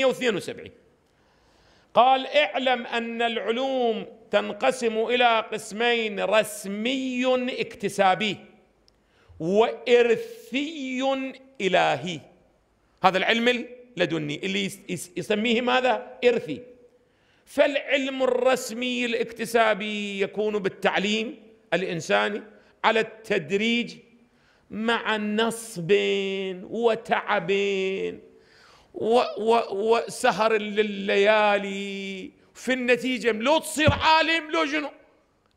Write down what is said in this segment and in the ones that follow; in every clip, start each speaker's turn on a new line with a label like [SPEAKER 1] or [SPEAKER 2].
[SPEAKER 1] 172 قال اعلم ان العلوم تنقسم الى قسمين رسمي اكتسابي وارثي الهي هذا العلم اللدني اللي يسميه ماذا ارثي فالعلم الرسمي الاكتسابي يكون بالتعليم الانساني على التدريج مع نصب وتعب وسهر الليالي في النتيجة لو تصير عالم لو جنو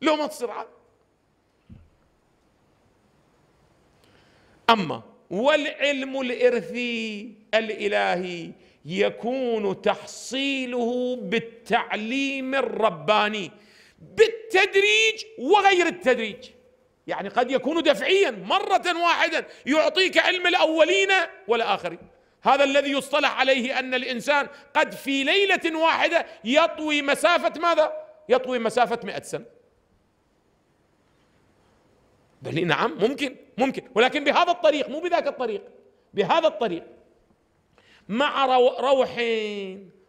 [SPEAKER 1] لو ما تصير عالم أما والعلم الإرثي الإلهي يكون تحصيله بالتعليم الرباني بالتدريج وغير التدريج يعني قد يكون دفعيا مرة واحدة يعطيك علم الأولين والآخرين هذا الذي يصطلح عليه ان الانسان قد في ليله واحده يطوي مسافه ماذا؟ يطوي مسافه 100 سنه. بل نعم ممكن ممكن ولكن بهذا الطريق مو بذاك الطريق بهذا الطريق مع روح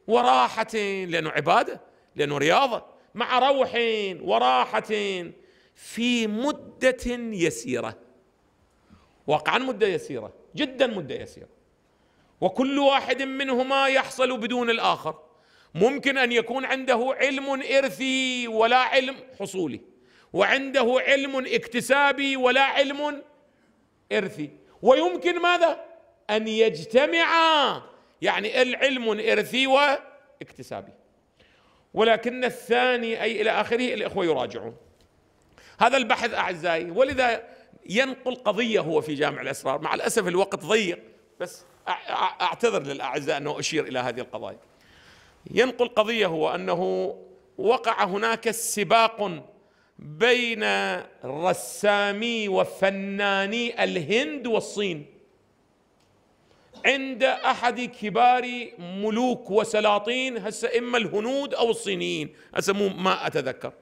[SPEAKER 1] وراحة لأنه عبادة لأنه رياضة مع روح وراحة في مدة يسيرة واقعا مدة يسيرة جدا مدة يسيرة وكل واحد منهما يحصل بدون الاخر ممكن ان يكون عنده علم ارثي ولا علم حصولي وعنده علم اكتسابي ولا علم ارثي ويمكن ماذا ان يجتمعا يعني العلم ارثي واكتسابي ولكن الثاني اي الى اخره الاخوه يراجعون هذا البحث اعزائي ولذا ينقل قضيه هو في جامع الاسرار مع الاسف الوقت ضيق بس أعتذر للأعزاء أنه أشير إلى هذه القضايا ينقل قضية هو أنه وقع هناك سباق بين رسامي وفناني الهند والصين عند احد كبار ملوك وسلاطين هسه اما الهنود او الصينيين هسه مو ما اتذكر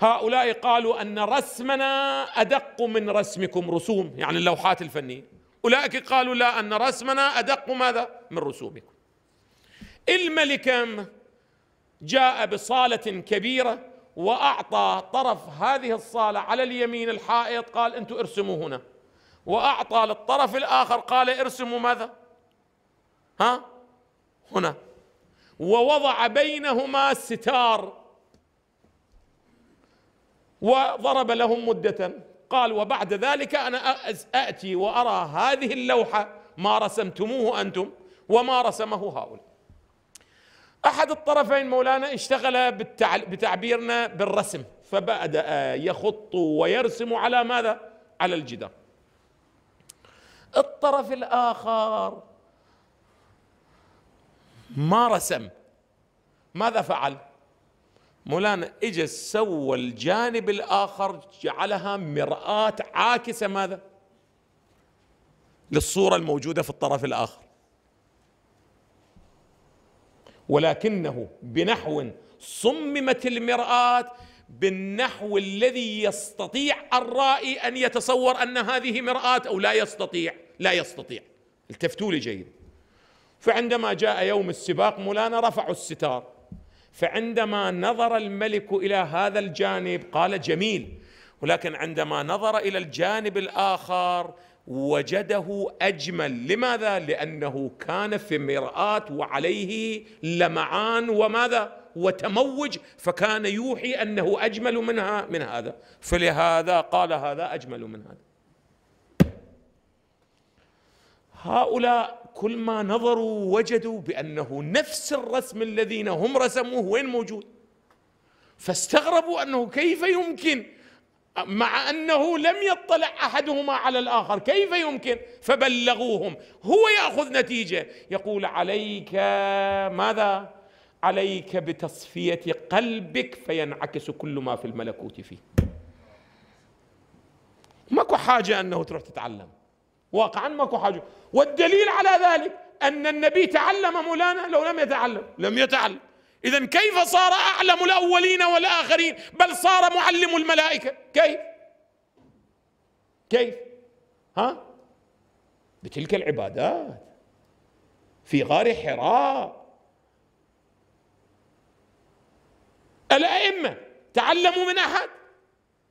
[SPEAKER 1] هؤلاء قالوا ان رسمنا ادق من رسمكم رسوم يعني اللوحات الفنيه أولئك قالوا لا أن رسمنا أدق ماذا من رسومكم الملك جاء بصالة كبيرة وأعطى طرف هذه الصالة على اليمين الحائط قال أنتم ارسموا هنا وأعطى للطرف الآخر قال ارسموا ماذا ها هنا ووضع بينهما ستار وضرب لهم مدة قال وبعد ذلك انا اتي وارى هذه اللوحه ما رسمتموه انتم وما رسمه هؤلاء احد الطرفين مولانا اشتغل بتعبيرنا بالرسم فبدا يخط ويرسم على ماذا على الجدار الطرف الاخر ما رسم ماذا فعل مولانا اجى سوى الجانب الاخر جعلها مرآة عاكسة ماذا؟ للصورة الموجودة في الطرف الاخر ولكنه بنحو صممت المرآة بالنحو الذي يستطيع الرائي ان يتصور ان هذه مرآة او لا يستطيع لا يستطيع التفتوا لي جيد فعندما جاء يوم السباق مولانا رفعوا الستار فعندما نظر الملك الى هذا الجانب قال جميل ولكن عندما نظر الى الجانب الاخر وجده اجمل لماذا لانه كان في مراه وعليه لمعان وماذا وتموج فكان يوحي انه اجمل منها من هذا فلهذا قال هذا اجمل من هذا هؤلاء كل ما نظروا وجدوا بأنه نفس الرسم الذين هم رسموه وين موجود فاستغربوا أنه كيف يمكن مع أنه لم يطلع أحدهما على الآخر كيف يمكن فبلغوهم هو يأخذ نتيجة يقول عليك ماذا عليك بتصفية قلبك فينعكس كل ما في الملكوت فيه ماكو حاجة أنه تروح تتعلم واقعا ماكو حاجة والدليل على ذلك أن النبي تعلم مولانا لو لم يتعلم لم يتعلم إذا كيف صار أعلم الأولين والآخرين بل صار معلم الملائكة كيف كيف ها بتلك العبادات في غار حراء الأئمة تعلموا من أحد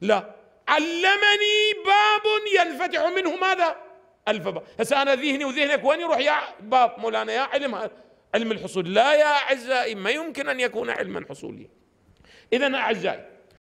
[SPEAKER 1] لا علمني باب ينفتح منه ماذا ألف باب هسه أنا ذهني وذهنك وين يروح يا باب مولانا يا علم علم الحصول لا يا أعزائي ما يمكن أن يكون علما حصوليا إذا أعزائي